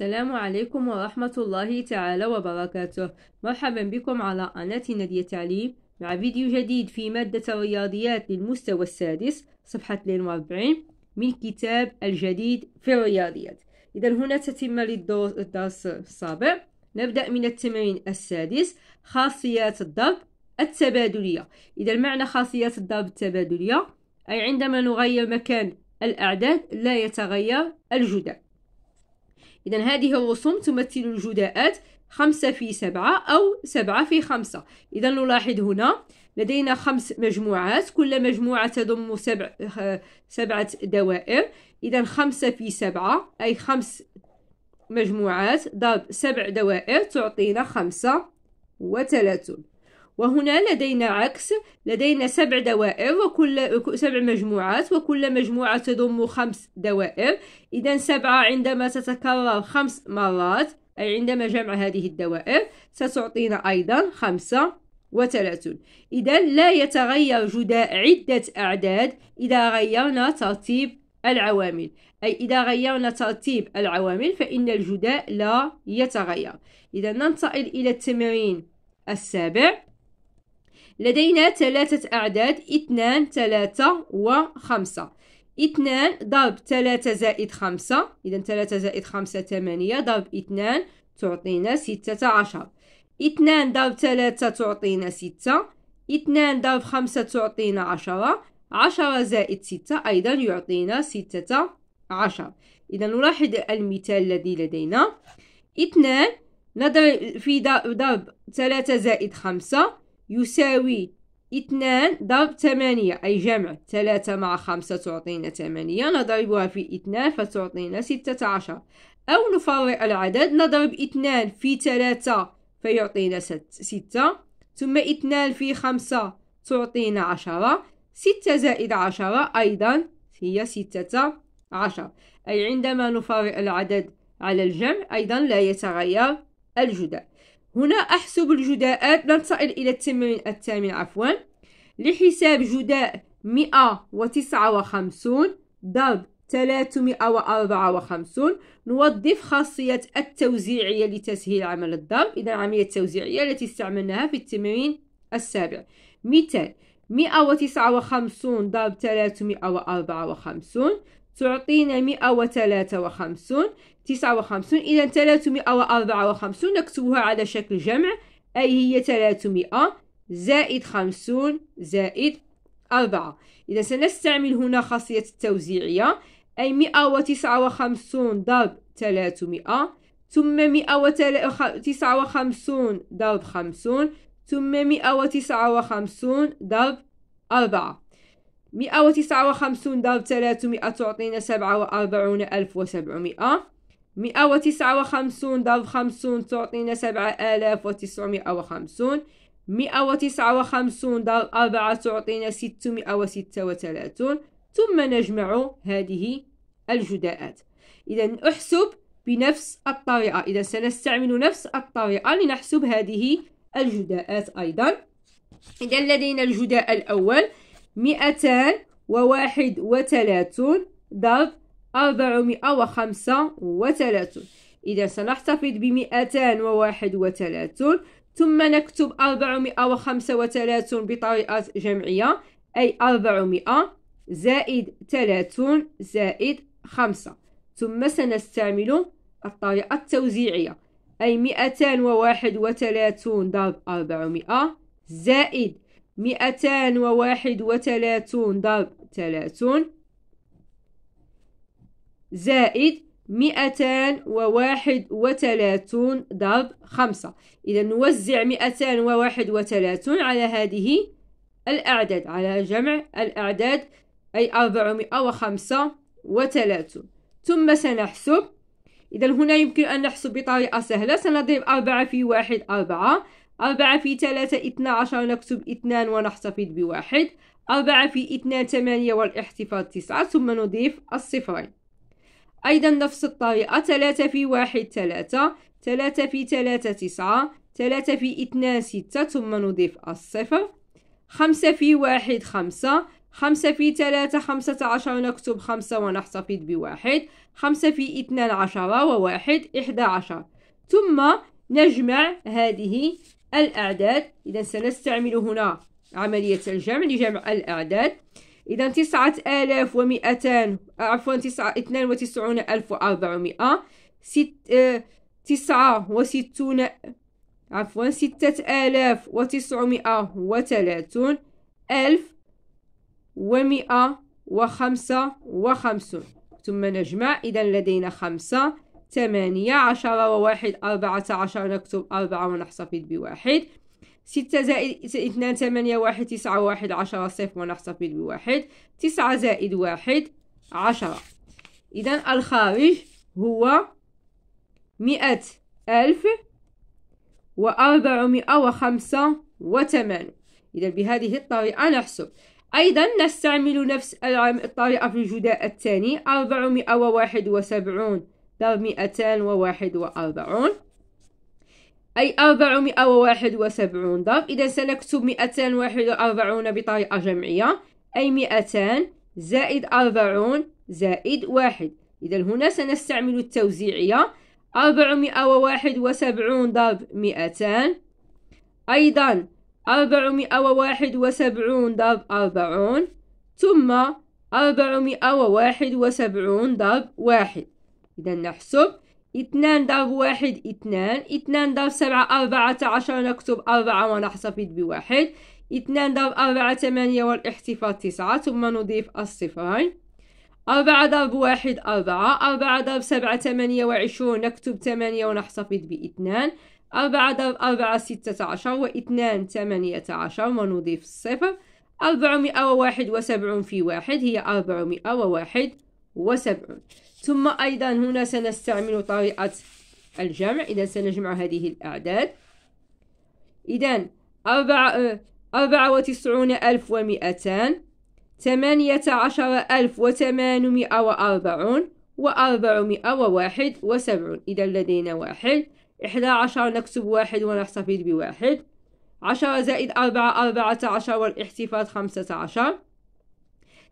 السلام عليكم ورحمة الله تعالى وبركاته مرحبا بكم على قناة نادية التعليم مع فيديو جديد في مادة الرياضيات للمستوى السادس صفحة 42 من كتاب الجديد في الرياضيات إذا هنا تتم للدرس السابع نبدأ من التمرين السادس خاصيات الضرب التبادلية إذا معنى خاصيات الضرب التبادلية أي عندما نغير مكان الأعداد لا يتغير الجدد إذا هذه الرسوم تمثل الجداءات خمسة في سبعة أو سبعة في خمسة إذا نلاحظ هنا لدينا خمس مجموعات كل مجموعة تضم سبع سبعة دوائر إذا خمسة في سبعة أي خمس مجموعات ضرب سبع دوائر تعطينا خمسة وثلاثون وهنا لدينا عكس لدينا سبع دوائر وكل سبع مجموعات وكل مجموعة تضم خمس دوائر إذا سبعة عندما تتكرر خمس مرات أي عندما جمع هذه الدوائر ستعطينا أيضا خمسة وثلاثون إذا لا يتغير جداء عدة أعداد إذا غيرنا ترتيب العوامل أي إذا غيرنا ترتيب العوامل فإن الجداء لا يتغير إذا ننتقل إلى التمرين السابع لدينا ثلاثة أعداد اثنان ثلاثة وخمسة اثنان ضرب ثلاثة زائد خمسة إذا ثلاثة زائد خمسة ثمانية ضرب اثنان تعطينا ستة عشر اثنان ضرب ثلاثة تعطينا ستة اثنان ضرب خمسة تعطينا عشرة عشرة زائد ستة أيضا يعطينا ستة عشر إذا نلاحظ المثال الذي لدينا اثنان نضرب في ضرب ثلاثة زائد خمسة يساوي اثنان ضرب ثمانية أي جمع ثلاثة مع خمسة تعطينا ثمانية نضربها في اثنان فتعطينا ستة عشر أو نفرق العدد نضرب اثنان في ثلاثة فيعطينا ستة ثم اثنان في خمسة تعطينا عشرة ستة زائد عشرة أيضا هي ستة عشر أي عندما نفرق العدد على الجمع أيضا لا يتغير الجدل هنا أحسب الجداءات ننتقل إلى التمرين الثامن عفوا لحساب جداء 159 ضرب 354 نوظف خاصية التوزيعية لتسهيل عمل الضرب إذا العملية التوزيعية التي استعملناها في التمرين السابع مثال 159 ضرب 354 تعطينا مئة وثلاثة وخمسون تسعة وخمسون إذا مئة وأربعة وخمسون نكتبها على شكل جمع أي هي مئة زائد خمسون زائد أربعة إذا سنستعمل هنا خاصية التوزيعية أي مئة وتسعة وخمسون ضرب مئة ثم مئة تسعة وخمسون ضرب خمسون ثم مئة وتسعة وخمسون ضرب أربعة مئة وتسعة وخمسون ضرب ثلاثمائة تعطينا سبعة وأربعون ألف وسبعمئة مئة وتسعة وخمسون ضرب خمسون تعطينا سبعة آلاف وتسعمئة وخمسون مئة وتسعة وخمسون ضرب أربعة تعطينا ستمئة وستة وثلاثون ثم نجمع هذه الجداءات إذا أحسب بنفس الطريقة إذا سنستعمل نفس الطريقة لنحسب هذه الجداءات أيضا إذا لدينا الجداء الأول مئتان وواحد وثلاثون ضرب أربعمائة وخمسة وثلاثون إذا سنحتفظ بمئتان وواحد وثلاثون ثم نكتب أربعمائة وخمسة وثلاثون بطريقة جمعية أي أربعمائة زائد ثلاثون زائد خمسة ثم سنستعمل الطريقة التوزيعية أي مئتان وواحد وثلاثون ضرب أربعمائة زائد مئتان وواحد وثلاثون ضرب ثلاثون زائد مئتان وواحد وثلاثون ضرب خمسة إذا نوزع مئتان وواحد وثلاثون على هذه الأعداد على جمع الأعداد أي أربعمائة وخمسة وثلاثون ثم سنحسب إذا هنا يمكن أن نحسب بطريقة سهلة سنضرب أربعة في واحد أربعة أربعة في ثلاثة اثنا عشر نكتب اثنان ونحتفظ بواحد أربعة في اثنان ثمانية والاحتفاظ تسعة ثم نضيف الصفرين أيضا نفس الطريقة ثلاثة في واحد ثلاثة ثلاثة في ثلاثة تسعة ثلاثة في اثنان ستة ثم نضيف الصفر خمسة في واحد خمسة خمسة في ثلاثة خمسة عشر نكتب خمسة ونحتفظ بواحد خمسة في اثنان عشرة وواحد إحدى عشر ثم نجمع هذه الأعداد إذا سنستعمل هنا عملية الجمع لجمع الأعداد إذا تسعة آلاف ومئتان عفوا تسعة اثنان وتسعون ألف وأربعمائة ست اه تسعة وستون عفوا ستة آلاف وتسعمائة وثلاثون ألف ومئة وخمسة وخمسون ثم نجمع إذا لدينا خمسة ثمانية عشرة وواحد أربعة عشر نكتب أربعة ونحتفظ بواحد ستة زائد اثنان ثمانية واحد تسعة واحد عشرة صفر ونحتفظ بواحد تسعة زائد واحد عشرة إذا الخارج هو مئة ألف وأربعمائة وخمسة وثمانون إذا بهذه الطريقة نحسب أيضا نستعمل نفس الطريقة في الجداء الثاني أربعمائة وواحد وسبعون مئتان وواحد وأربعون أي أربعمائة وواحد وسبعون ضرب إذا سنكتب مئتان واحد وأربعون بطريقة جمعية أي مئتان زائد أربعون زائد واحد إذا هنا سنستعمل التوزيعية أربعمائة وواحد وسبعون ضرب مئتان أيضا أربعمائة وواحد وسبعون ضرب أربعون ثم أربعمائة وواحد وسبعون ضرب واحد إذا نحسب اثنان ضرب واحد اثنان اثنان ضرب سبعة أربعة عشر نكتب أربعة ونحتفظ بواحد اثنان ضرب أربعة ثمانية والاحتفاظ تسعة ثم نضيف الصفرين أربعة ضرب واحد أربعة أربعة ضرب سبعة ثمانية وعشرون نكتب ثمانية ونحتفظ باثنان أربعة ضرب أربعة ستة عشر واثنان ثمانية عشر ونضيف الصفر أربعمائة وواحد وسبعون في واحد هي أربعمائة وواحد وسبعون ثم أيضا هنا سنستعمل طريقة الجمع إذا سنجمع هذه الأعداد إذا أربعة أربعة وتسعون ألف ومئتان ثمانية عشر ألف وثمانمائة وأربعون وأربعمائة وواحد وسبعون إذا لدينا واحد إحدى عشر نكتب واحد ونحتفظ بواحد عشرة زائد أربعة أربعة عشر والاحتفاظ خمسة عشر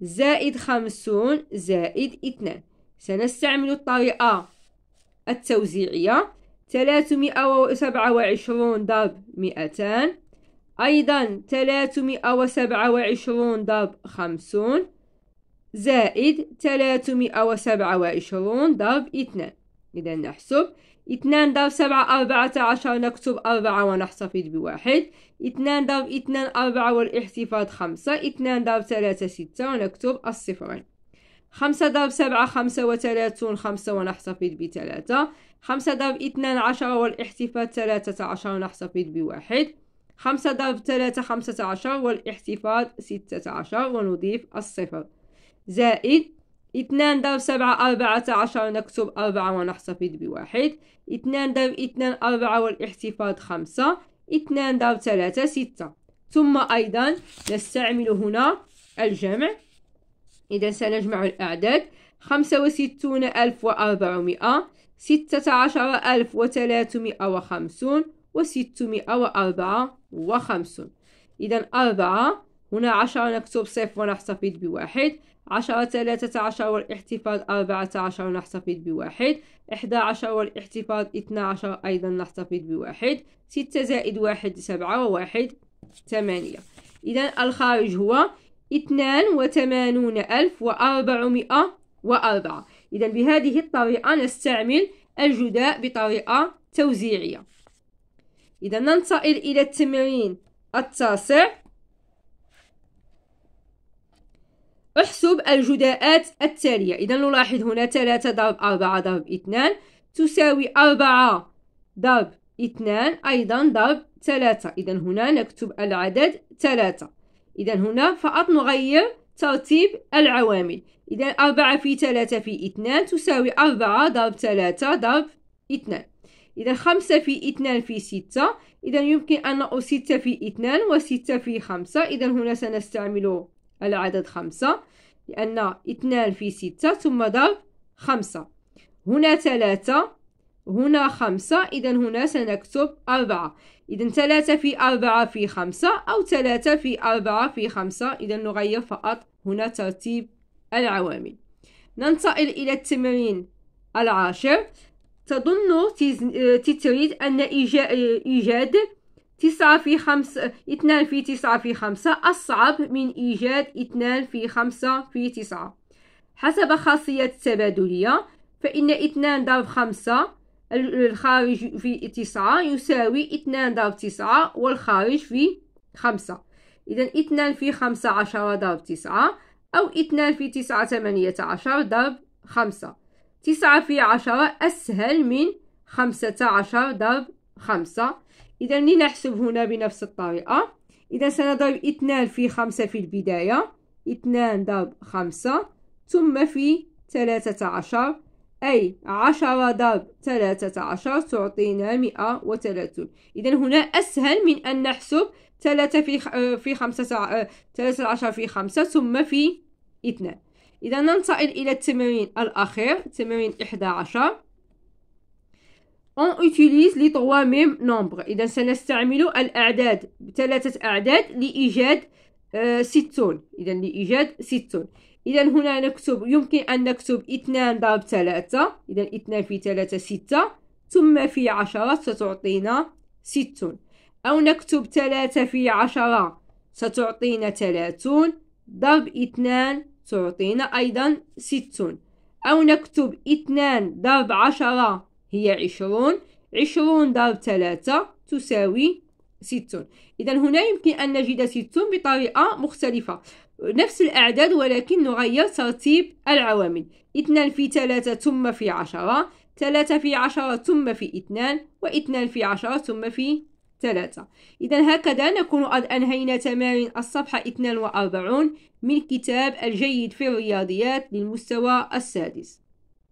زائد خمسون زائد اثنان سنستعمل الطريقة التوزيعية ثلاثمائة وسبعة وعشرون ضرب مئتان أيضا ثلاثمائة وسبعة وعشرون ضرب خمسون زائد ثلاثمائة وسبعة وعشرون ضرب اثنان إذا نحسب اثنان ضرب سبعة أربعة عشر نكتب أربعة ونحتفظ بواحد اثنان ضرب اثنان أربعة والاحتفاظ خمسة اثنان ضرب ثلاثة ستة ونكتب الصفرين خمسة ضرب سبعة خمسة وثلاثون خمسة ونحتفظ بثلاثة خمسة ضرب اثنان عشر والاحتفاظ ثلاثة عشر ونحتفظ بواحد خمسة ضرب ثلاثة خمسة عشر والاحتفاظ ستة عشر ونضيف الصفر زائد اثنان ضرب سبعة أربعة عشر نكتب أربعة ونحتفظ بواحد اثنان ضرب اثنان أربعة والاحتفاظ خمسة اثنان ضرب ثلاثة ستة ثم أيضا نستعمل هنا الجمع إذا سنجمع الأعداد خمسة وستون ألف وأربعمائة ستة عشر ألف وثلاثمائة وخمسون وستمائة وأربعة وخمسون إذا أربعة هنا عشرة نكتب صفر ونحتفظ بواحد عشرة ثلاثة عشر والاحتفاظ أربعة عشر نحتفظ بواحد إحدى عشر والاحتفاظ اثنا عشر أيضا نحتفظ بواحد ستة زائد واحد سبعة وواحد ثمانية إذا الخارج هو اثنان وثمانون ألف وأربعمائة وأربعة إذا بهذه الطريقة نستعمل الجداء بطريقة توزيعية إذا ننتقل إلى التمرين التاسع احسب الجداءات التالية إذا نلاحظ هنا 3 ضرب أربعة ضرب اثنان تساوي أربعة ضرب اثنان أيضا ضرب 3 إذا هنا نكتب العدد 3 إذا هنا فقط نغير ترتيب العوامل إذا أربعة في 3 في اثنان تساوي أربعة ضرب 3 ضرب اثنان إذا خمسة في اثنان في ستة إذا يمكن أن نقص ستة في اثنان 6 في خمسة إذا هنا سنستعمل على عدد خمسة لأن اثنان في ستة ثم ضرب خمسة هنا ثلاثة هنا خمسة إذا هنا سنكتب أربعة إذا ثلاثة في أربعة في خمسة أو ثلاثة في أربعة في خمسة إذا نغير فقط هنا ترتيب العوامل ننتقل إلى التمرين العاشر تظن تتريد أن إيجاد تسعة في خمسة اثنان في تسعة في خمسة أصعب من إيجاد اثنان في خمسة في تسعة حسب خاصية التبادلية فإن اثنان ضرب خمسة الخارج في تسعة يساوي اثنان ضرب تسعة والخارج في خمسة إذا اثنان في خمسة عشرة ضرب تسعة أو اثنان في تسعة ثمانية عشر ضرب خمسة تسعة في عشرة أسهل من خمسة عشر ضرب خمسة إذا لنحسب هنا بنفس الطريقة إذا سنضرب اثنان في خمسة في البداية اثنان ضرب خمسة ثم في ثلاثة عشر أي عشرة ضرب ثلاثة عشر تعطينا مئة وثلاثون إذا هنا أسهل من أن نحسب ثلاثة في آه، في خمسة آه، ثلاثة عشر في خمسة ثم في اثنان إذا ننتقل إلى التمرين الأخير تمرين إحدى عشر on utilise les trois mêmes nombres إذا سنستعمل الأعداد ثلاثة أعداد لإيجاد ستون إذا لإيجاد ستون إذا هنا نكتب يمكن أن نكتب اثنان ضرب ثلاثة إذا اثنان في ثلاثة ستة ثم في عشرة ستعطينا ستون أو نكتب ثلاثة في عشرة ستعطينا ثلاثون ضرب اثنان تعطينا أيضا ستون أو نكتب اثنان ضرب عشرة هي عشرون عشرون ضرب ثلاثة تساوي ستون إذا هنا يمكن أن نجد ستون بطريقة مختلفة نفس الأعداد ولكن نغير ترتيب العوامل اثنان في ثلاثة ثم في عشرة ثلاثة في عشرة ثم في اثنان واثنان في عشرة ثم في ثلاثة إذا هكذا نكون قد أنهينا تمارين الصفحة 42 من كتاب الجيد في الرياضيات للمستوى السادس